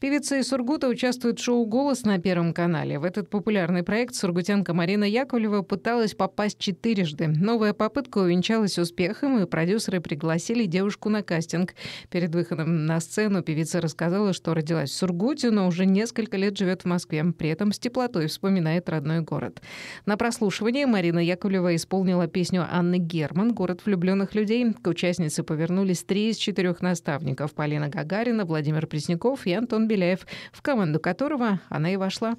Певица из Сургута участвует в шоу «Голос» на Первом канале. В этот популярный проект сургутянка Марина Яковлева пыталась попасть четырежды. Новая попытка увенчалась успехом, и продюсеры пригласили девушку на кастинг. Перед выходом на сцену певица рассказала, что родилась в Сургуте, но уже несколько лет живет в Москве. При этом с теплотой вспоминает родной город. На прослушивании Марина Яковлева исполнила песню Анны Герман «Город влюбленных людей». К участнице повернулись три из четырех наставников – Полина Гагарина, Владимир Пресняков и Антон Беляев, в команду которого она и вошла.